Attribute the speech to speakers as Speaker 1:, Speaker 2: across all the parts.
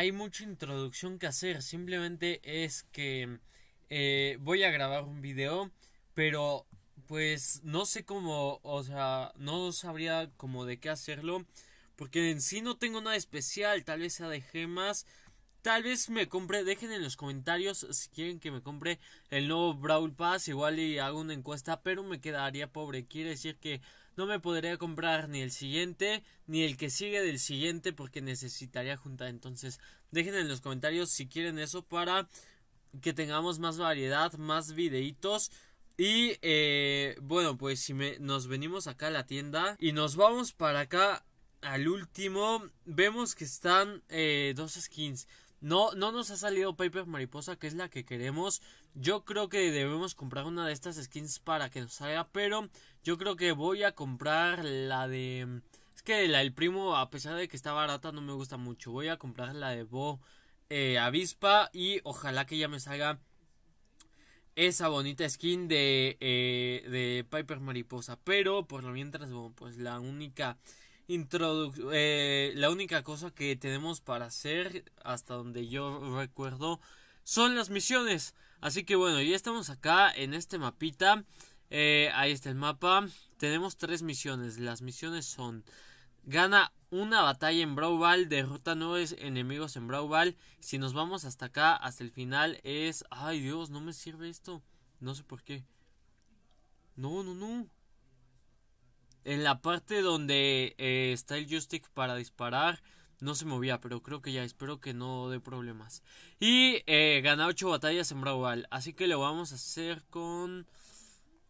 Speaker 1: hay mucha introducción que hacer. Simplemente es que eh, voy a grabar un video, pero pues no sé cómo, o sea, no sabría como de qué hacerlo. Porque en sí no tengo nada especial. Tal vez sea de gemas. Tal vez me compre, dejen en los comentarios si quieren que me compre el nuevo Brawl Pass, igual y hago una encuesta, pero me quedaría pobre. Quiere decir que no me podría comprar ni el siguiente, ni el que sigue del siguiente, porque necesitaría juntar. Entonces, dejen en los comentarios si quieren eso para que tengamos más variedad, más videitos. Y eh, bueno, pues si me, nos venimos acá a la tienda y nos vamos para acá al último, vemos que están eh, dos skins. No, no nos ha salido Paper Mariposa, que es la que queremos. Yo creo que debemos comprar una de estas skins para que nos salga, pero yo creo que voy a comprar la de... Es que la del primo, a pesar de que está barata, no me gusta mucho. Voy a comprar la de Bo eh, Avispa y ojalá que ya me salga esa bonita skin de, eh, de Piper Mariposa. Pero por lo mientras, pues la única eh, la única cosa que tenemos para hacer, hasta donde yo recuerdo, son las misiones. Así que bueno, ya estamos acá en este mapita. Eh, ahí está el mapa. Tenemos tres misiones. Las misiones son: gana una batalla en Brawl, derrota nueve enemigos en Brawl. Si nos vamos hasta acá, hasta el final es. Ay Dios, no me sirve esto. No sé por qué. No, no, no en la parte donde eh, está el joystick para disparar, no se movía, pero creo que ya, espero que no dé problemas. Y eh, gana 8 batallas en Brawl, así que lo vamos a hacer con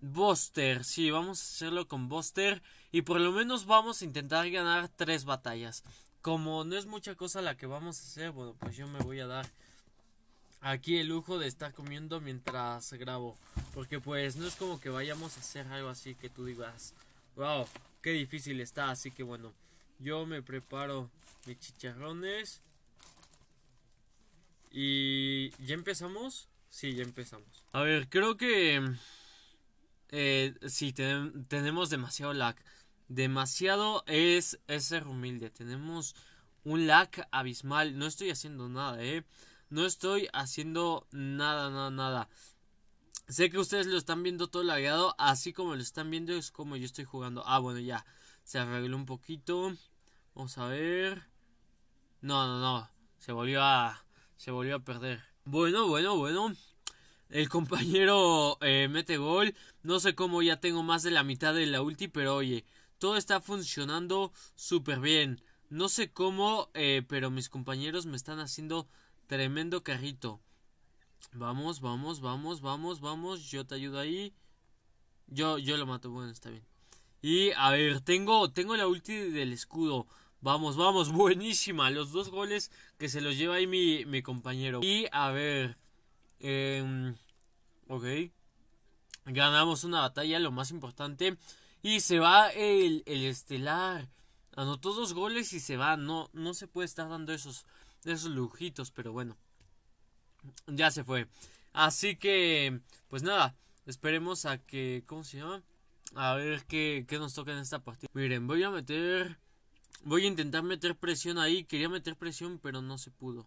Speaker 1: Buster, sí, vamos a hacerlo con Buster y por lo menos vamos a intentar ganar 3 batallas. Como no es mucha cosa la que vamos a hacer, bueno, pues yo me voy a dar aquí el lujo de estar comiendo mientras grabo, porque pues no es como que vayamos a hacer algo así que tú digas Wow, qué difícil está, así que bueno, yo me preparo mis chicharrones. Y ya empezamos. Sí, ya empezamos. A ver, creo que eh, sí tenemos demasiado lag. Demasiado es, es ser humilde. Tenemos un lag abismal. No estoy haciendo nada, eh. No estoy haciendo nada, nada, nada. Sé que ustedes lo están viendo todo lagueado, así como lo están viendo es como yo estoy jugando. Ah, bueno, ya, se arregló un poquito. Vamos a ver. No, no, no, se volvió a, se volvió a perder. Bueno, bueno, bueno. El compañero eh, mete gol. No sé cómo ya tengo más de la mitad de la ulti, pero oye, todo está funcionando súper bien. No sé cómo, eh, pero mis compañeros me están haciendo tremendo carrito. Vamos, vamos, vamos, vamos, vamos. Yo te ayudo ahí. Yo, yo lo mato. Bueno, está bien. Y a ver, tengo, tengo la ulti del escudo. Vamos, vamos, buenísima. Los dos goles que se los lleva ahí mi, mi compañero. Y a ver. Em, ok. Ganamos una batalla, lo más importante. Y se va el, el estelar. Anotó dos goles y se va. No, no se puede estar dando esos, esos lujitos, pero bueno. Ya se fue. Así que, pues nada, esperemos a que, ¿cómo se llama? A ver qué, nos toca en esta partida. Miren, voy a meter, voy a intentar meter presión ahí. Quería meter presión, pero no se pudo.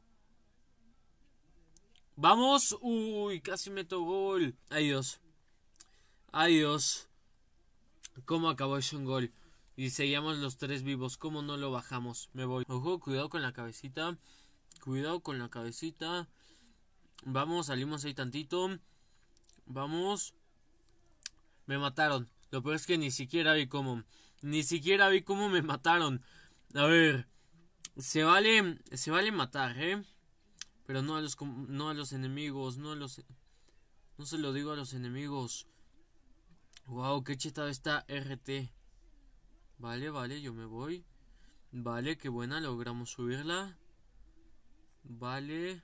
Speaker 1: Vamos, uy, casi meto gol. Adiós Dios, ¿Cómo acabó ese gol? Y seguíamos los tres vivos. ¿Cómo no lo bajamos? Me voy. Ojo, cuidado con la cabecita. Cuidado con la cabecita. Vamos, salimos ahí tantito. Vamos. Me mataron. Lo peor es que ni siquiera vi cómo. Ni siquiera vi cómo me mataron. A ver. Se vale. Se vale matar, ¿eh? Pero no a los, no a los enemigos. No a los. No se lo digo a los enemigos. Wow, qué chetado está RT. Vale, vale, yo me voy. Vale, qué buena, logramos subirla. Vale.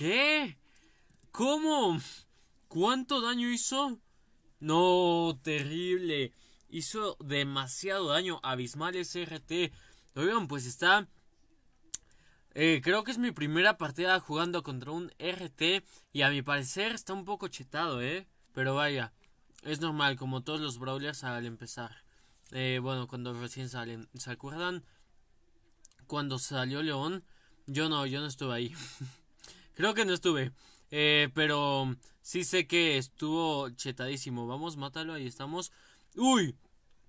Speaker 1: ¿Qué? ¿Cómo? ¿Cuánto daño hizo? No, terrible. Hizo demasiado daño. Abismal RT. Oigan, pues está. Eh, creo que es mi primera partida jugando contra un RT. Y a mi parecer está un poco chetado, ¿eh? Pero vaya, es normal, como todos los Brawlers al empezar. Eh, bueno, cuando recién salen. ¿Se acuerdan? Cuando salió León. Yo no, yo no estuve ahí. Creo que no estuve. Eh, pero sí sé que estuvo chetadísimo. Vamos, mátalo, ahí estamos. ¡Uy!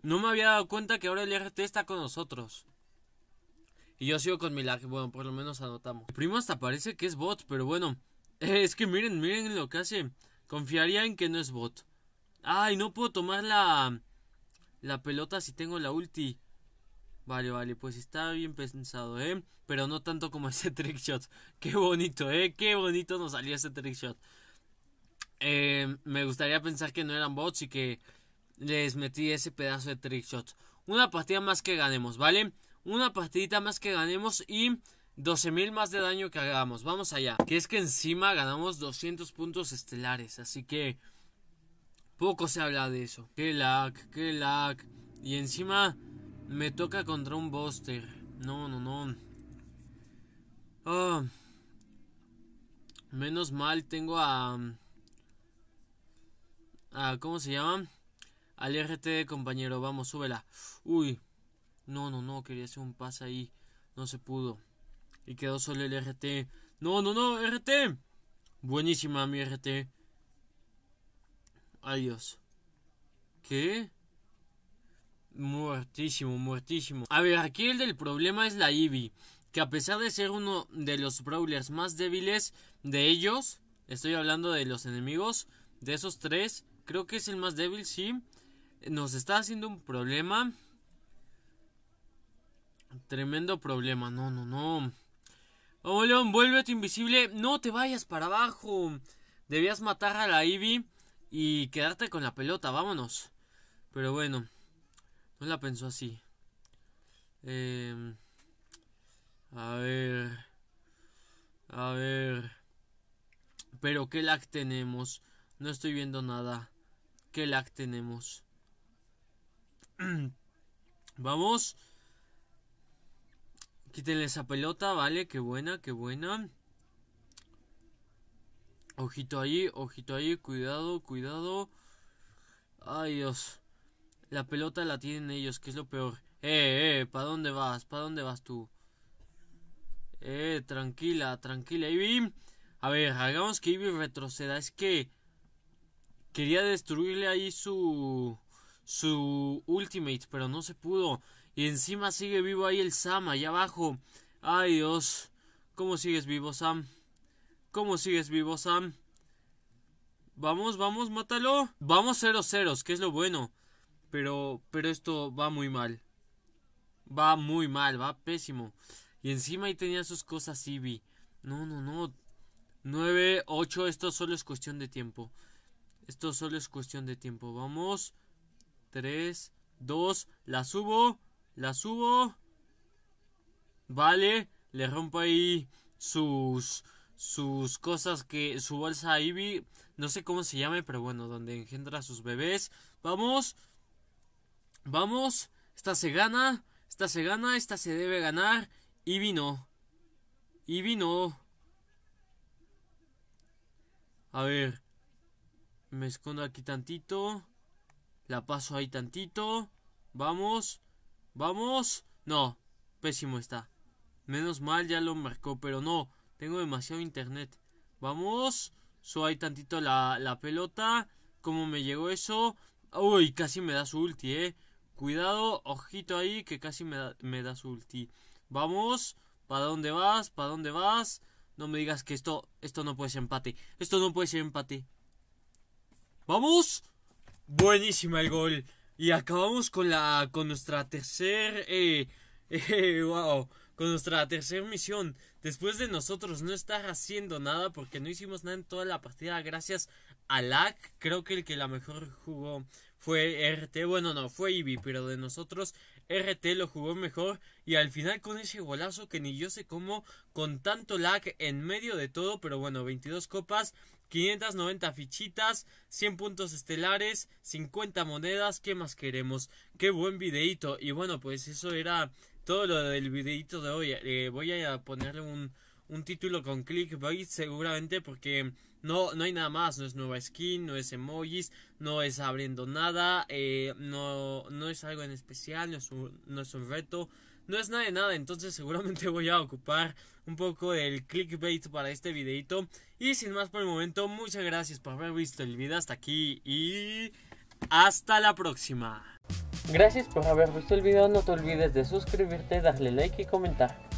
Speaker 1: No me había dado cuenta que ahora el RT está con nosotros. Y yo sigo con mi lag. Bueno, por lo menos anotamos. primo hasta parece que es bot, pero bueno. Es que miren, miren lo que hace. Confiaría en que no es bot. Ay, no puedo tomar la... La pelota si tengo la ulti. Vale, vale, pues está bien pensado, ¿eh? Pero no tanto como ese trick shot. Qué bonito, ¿eh? Qué bonito nos salió ese trick Eh, me gustaría pensar que no eran bots y que les metí ese pedazo de trick shot. Una partida más que ganemos, ¿vale? Una partidita más que ganemos y 12.000 más de daño que hagamos. Vamos allá. Que es que encima ganamos 200 puntos estelares. Así que poco se habla de eso. Qué lag, qué lag. Y encima... Me toca contra un Buster. No, no, no. Ah. Menos mal tengo a... ¿Cómo se llama? Al RT, compañero. Vamos, súbela. Uy. No, no, no. Quería hacer un pase ahí. No se pudo. Y quedó solo el RT. No, no, no. RT. Buenísima mi RT. Adiós. ¿Qué? Muertísimo, muertísimo. A ver, aquí el del problema es la Eevee. Que a pesar de ser uno de los brawlers más débiles de ellos, estoy hablando de los enemigos, de esos tres, creo que es el más débil, sí. Nos está haciendo un problema. Tremendo problema, no, no, no. Oh León, vuélvete invisible. No te vayas para abajo. Debías matar a la Ivy y quedarte con la pelota, vámonos. Pero bueno. No la pensó así. Em, a ver. A ver. Pero qué lag tenemos. No estoy viendo nada. ¿Qué lag tenemos? Vamos. Quítenle esa pelota, vale, qué buena, qué buena. Ojito ahí, ojito ahí, cuidado, cuidado. Ay, Dios. La pelota la tienen ellos, que es lo peor. Eh, eh, ¿para dónde vas? ¿Para dónde vas tú? Eh, tranquila, tranquila, Ivy. A ver, hagamos que Ivy retroceda. Es que quería destruirle ahí su su ultimate, pero no se pudo. Y encima sigue vivo ahí el Sam, allá abajo. Ay, Dios. ¿Cómo sigues vivo, Sam? ¿Cómo sigues vivo, Sam? Vamos, vamos, mátalo. Vamos 0-0, que es lo bueno. Pero, pero esto va muy mal. Va muy mal, va pésimo. Y encima ahí tenía sus cosas Eevee. No, no, no. 9, 8, esto solo es cuestión de tiempo. Esto solo es cuestión de tiempo. Vamos. 3, 2, la subo. La subo. Vale, le rompo ahí sus sus cosas que su bolsa Ivy, no sé cómo se llame, pero bueno, donde engendra sus bebés. Vamos. Vamos, esta se gana, esta se gana, esta se debe ganar. Y vino. Y vino. A ver. Me escondo aquí tantito. La paso ahí tantito. Vamos. Vamos. No. Pésimo está. Menos mal ya lo marcó, pero no. Tengo demasiado internet. Vamos. Subo ahí tantito la, la pelota. ¿Cómo me llegó eso? Uy, casi me da su ulti, eh. Cuidado, ojito ahí, que casi me da, me das ulti. Vamos, ¿para dónde vas? ¿Para dónde vas? No me digas que esto, esto no puede ser empate. Esto no puede ser empate. ¡Vamos! Buenísima el gol. Y acabamos con la, con nuestra tercera. eh, eh, wow con nuestra tercera misión. Después de nosotros no estar haciendo nada porque no hicimos nada en toda la partida gracias a LAC. Creo que el que la mejor jugó fue RT. Bueno, no, fue Ivy, pero de nosotros RT lo jugó mejor. Y al final con ese golazo que ni yo sé cómo, con tanto lag en medio de todo. Pero bueno, 22 copas. 590 fichitas, 100 puntos estelares, 50 monedas, ¿qué más queremos? Qué buen videito. Y bueno, pues eso era todo lo del videito de hoy. Eh, voy a ponerle un, un título con clickbait seguramente porque no, no hay nada más. No es nueva skin, no es emojis, no es abriendo nada, eh, no, no es algo en especial, no es un, no es un reto. No es nada de nada, entonces seguramente voy a ocupar un poco del clickbait para este videito. Y sin más por el momento, muchas gracias por haber visto el video hasta aquí y hasta la próxima. Gracias por haber visto el video, no te olvides de suscribirte, darle like y comentar.